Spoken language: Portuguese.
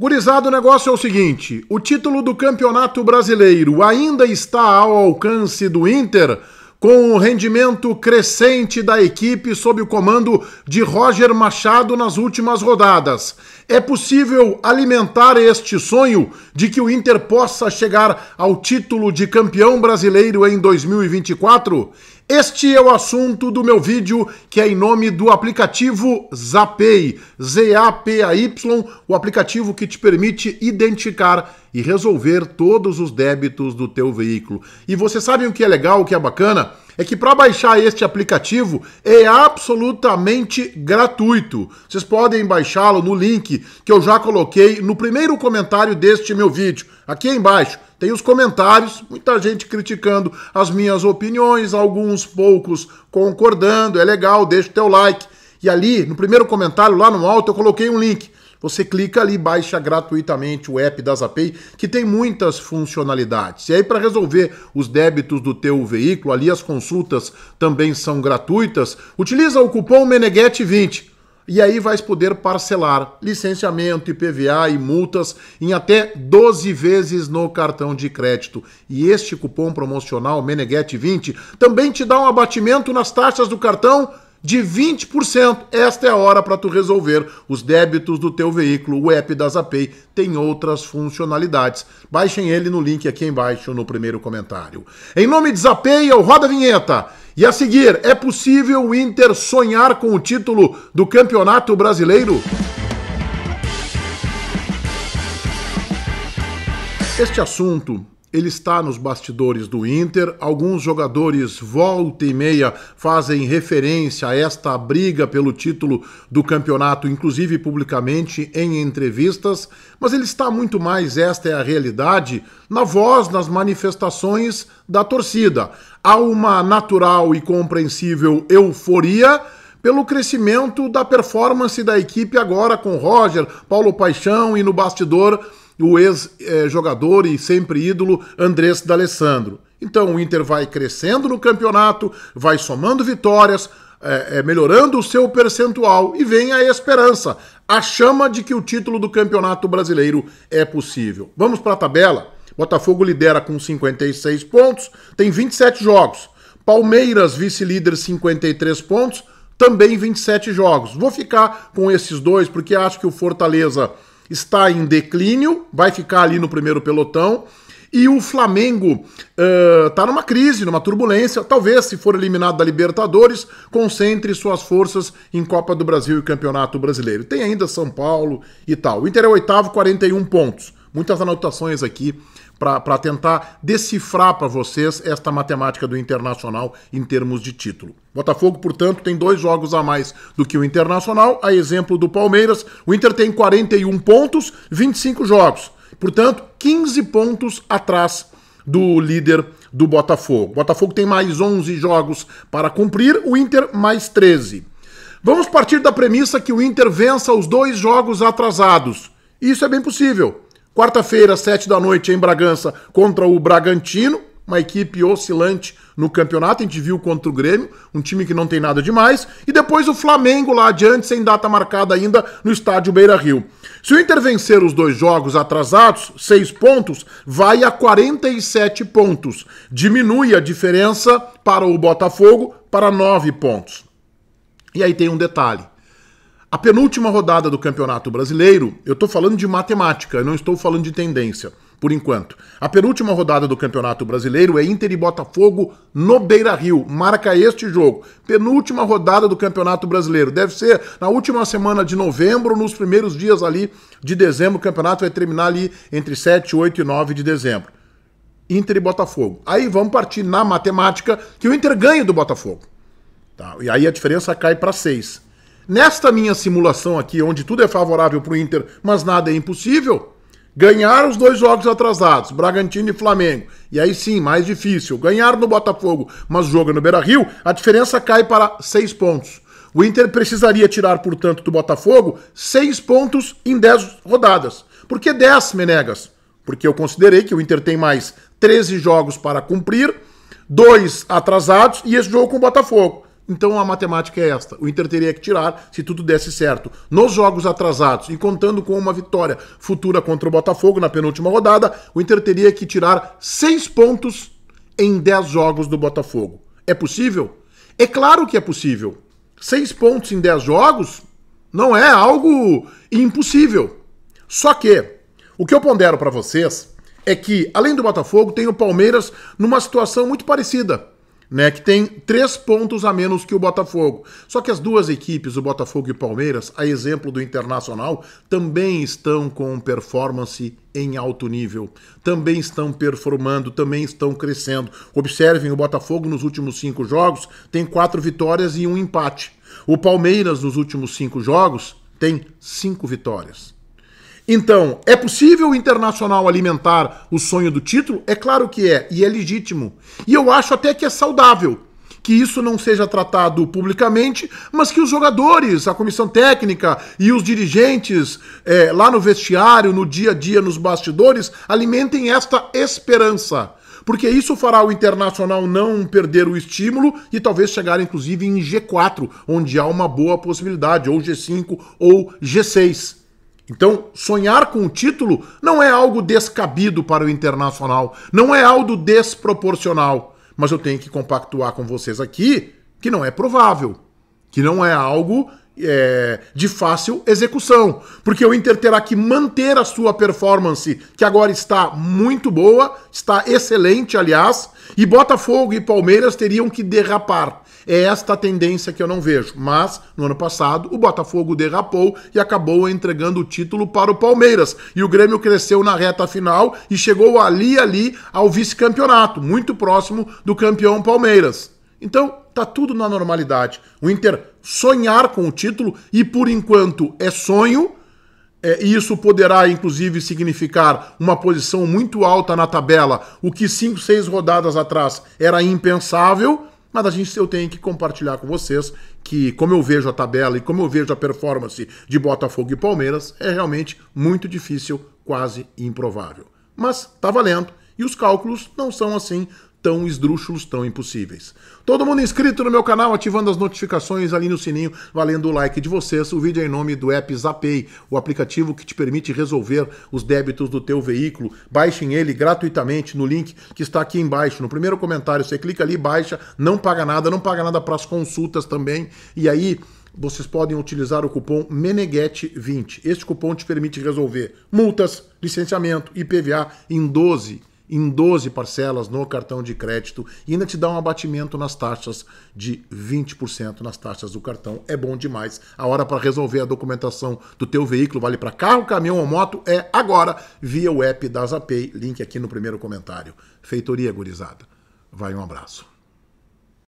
Gurizado, o negócio é o seguinte: o título do Campeonato Brasileiro ainda está ao alcance do Inter, com o rendimento crescente da equipe sob o comando de Roger Machado nas últimas rodadas. É possível alimentar este sonho de que o Inter possa chegar ao título de campeão brasileiro em 2024? Este é o assunto do meu vídeo, que é em nome do aplicativo Zapay, Z-A-P-A-Y, o aplicativo que te permite identificar e resolver todos os débitos do teu veículo. E você sabe o que é legal, o que é bacana? é que para baixar este aplicativo é absolutamente gratuito. Vocês podem baixá-lo no link que eu já coloquei no primeiro comentário deste meu vídeo, aqui embaixo. Tem os comentários, muita gente criticando as minhas opiniões, alguns poucos concordando. É legal, deixa o teu like. E ali, no primeiro comentário, lá no alto, eu coloquei um link. Você clica ali, baixa gratuitamente o app da Zapay, que tem muitas funcionalidades. E aí para resolver os débitos do teu veículo, ali as consultas também são gratuitas. Utiliza o cupom Meneguete20 e aí vais poder parcelar licenciamento, IPVA e multas em até 12 vezes no cartão de crédito. E este cupom promocional Meneguete20 também te dá um abatimento nas taxas do cartão de 20%. Esta é a hora para tu resolver os débitos do teu veículo. O app da Zapay tem outras funcionalidades. Baixem ele no link aqui embaixo no primeiro comentário. Em nome de Zapay, eu roda a vinheta. E a seguir, é possível o Inter sonhar com o título do Campeonato Brasileiro? Este assunto ele está nos bastidores do Inter. Alguns jogadores volta e meia fazem referência a esta briga pelo título do campeonato, inclusive publicamente em entrevistas, mas ele está muito mais, esta é a realidade, na voz, nas manifestações da torcida. Há uma natural e compreensível euforia pelo crescimento da performance da equipe agora com Roger, Paulo Paixão e no bastidor o ex-jogador e sempre ídolo Andrés D'Alessandro. Então o Inter vai crescendo no campeonato, vai somando vitórias, é, é, melhorando o seu percentual e vem a esperança, a chama de que o título do Campeonato Brasileiro é possível. Vamos para a tabela. Botafogo lidera com 56 pontos, tem 27 jogos. Palmeiras, vice-líder, 53 pontos, também 27 jogos. Vou ficar com esses dois porque acho que o Fortaleza está em declínio, vai ficar ali no primeiro pelotão. E o Flamengo está eh, uh, numa crise, numa turbulência. Talvez, se for eliminado da Libertadores, concentre suas forças em Copa do Brasil e Campeonato Brasileiro. Tem ainda São Paulo e tal. O Inter é oitavo, 41 pontos. Muitas anotações aqui para tentar decifrar para vocês esta matemática do Internacional em termos de título. Botafogo, portanto, tem dois jogos a mais do que o Internacional, a exemplo do Palmeiras. O Inter tem 41 pontos, 25 jogos. Portanto, 15 pontos atrás do líder do Botafogo. O Botafogo tem mais 11 jogos para cumprir, o Inter mais 13. Vamos partir da premissa que o Inter vença os dois jogos atrasados. Isso é bem possível. Quarta-feira, sete da noite, em Bragança, contra o Bragantino, uma equipe oscilante no campeonato. A gente viu contra o Grêmio, um time que não tem nada demais. E depois o Flamengo lá adiante, sem data marcada ainda, no estádio Beira Rio. Se o Inter vencer os dois jogos atrasados, seis pontos, vai a 47 pontos. Diminui a diferença para o Botafogo para nove pontos. E aí tem um detalhe. A penúltima rodada do Campeonato Brasileiro, eu estou falando de matemática, não estou falando de tendência, por enquanto. A penúltima rodada do Campeonato Brasileiro é Inter e Botafogo no Beira Rio. Marca este jogo. Penúltima rodada do Campeonato Brasileiro. Deve ser na última semana de novembro, nos primeiros dias ali de dezembro. O campeonato vai terminar ali entre 7, 8 e 9 de dezembro. Inter e Botafogo. Aí vamos partir na matemática que o Inter ganha do Botafogo. Tá? E aí a diferença cai para 6. Nesta minha simulação aqui, onde tudo é favorável para o Inter, mas nada é impossível, ganhar os dois jogos atrasados, Bragantino e Flamengo, e aí sim, mais difícil, ganhar no Botafogo, mas joga no Beira-Rio, a diferença cai para seis pontos. O Inter precisaria tirar, portanto, do Botafogo seis pontos em dez rodadas. Por que dez, Menegas? Porque eu considerei que o Inter tem mais 13 jogos para cumprir, dois atrasados e esse jogo com o Botafogo. Então a matemática é esta. O Inter teria que tirar se tudo desse certo. Nos jogos atrasados e contando com uma vitória futura contra o Botafogo na penúltima rodada, o Inter teria que tirar seis pontos em dez jogos do Botafogo. É possível? É claro que é possível. Seis pontos em dez jogos não é algo impossível. Só que o que eu pondero para vocês é que, além do Botafogo, tem o Palmeiras numa situação muito parecida né, que tem três pontos a menos que o Botafogo. Só que as duas equipes, o Botafogo e o Palmeiras, a exemplo do Internacional, também estão com performance em alto nível, também estão performando, também estão crescendo. Observem, o Botafogo nos últimos cinco jogos tem quatro vitórias e um empate. O Palmeiras nos últimos cinco jogos tem cinco vitórias. Então, é possível o Internacional alimentar o sonho do título? É claro que é, e é legítimo. E eu acho até que é saudável que isso não seja tratado publicamente, mas que os jogadores, a comissão técnica e os dirigentes é, lá no vestiário, no dia a dia, nos bastidores, alimentem esta esperança. Porque isso fará o Internacional não perder o estímulo e talvez chegar inclusive em G4, onde há uma boa possibilidade, ou G5 ou G6. Então, sonhar com o título não é algo descabido para o internacional, não é algo desproporcional. Mas eu tenho que compactuar com vocês aqui que não é provável, que não é algo é, de fácil execução, porque o Inter terá que manter a sua performance, que agora está muito boa, está excelente, aliás, e Botafogo e Palmeiras teriam que derrapar. É esta tendência que eu não vejo. Mas, no ano passado, o Botafogo derrapou e acabou entregando o título para o Palmeiras. E o Grêmio cresceu na reta final e chegou ali, ali, ao vice-campeonato, muito próximo do campeão Palmeiras. Então, tá tudo na normalidade. O Inter sonhar com o título e por enquanto é sonho. É, isso poderá, inclusive, significar uma posição muito alta na tabela, o que cinco, seis rodadas atrás era impensável. Mas a gente, eu tenho que compartilhar com vocês que, como eu vejo a tabela e como eu vejo a performance de Botafogo e Palmeiras, é realmente muito difícil, quase improvável. Mas tá valendo e os cálculos não são assim tão esdrúxulos, tão impossíveis. Todo mundo inscrito no meu canal, ativando as notificações ali no sininho, valendo o like de vocês. O vídeo é em nome do app Zapay, o aplicativo que te permite resolver os débitos do teu veículo. Baixem ele gratuitamente no link que está aqui embaixo, no primeiro comentário. Você clica ali, baixa, não paga nada, não paga nada para as consultas também. E aí vocês podem utilizar o cupom Meneguete20. Este cupom te permite resolver multas, licenciamento, IPVA em 12 em 12 parcelas no cartão de crédito e ainda te dá um abatimento nas taxas de 20% nas taxas do cartão. É bom demais. A hora para resolver a documentação do teu veículo, vale para carro, caminhão ou moto, é agora via o app da Zapay, link aqui no primeiro comentário. Feitoria gurizada. Vai um abraço.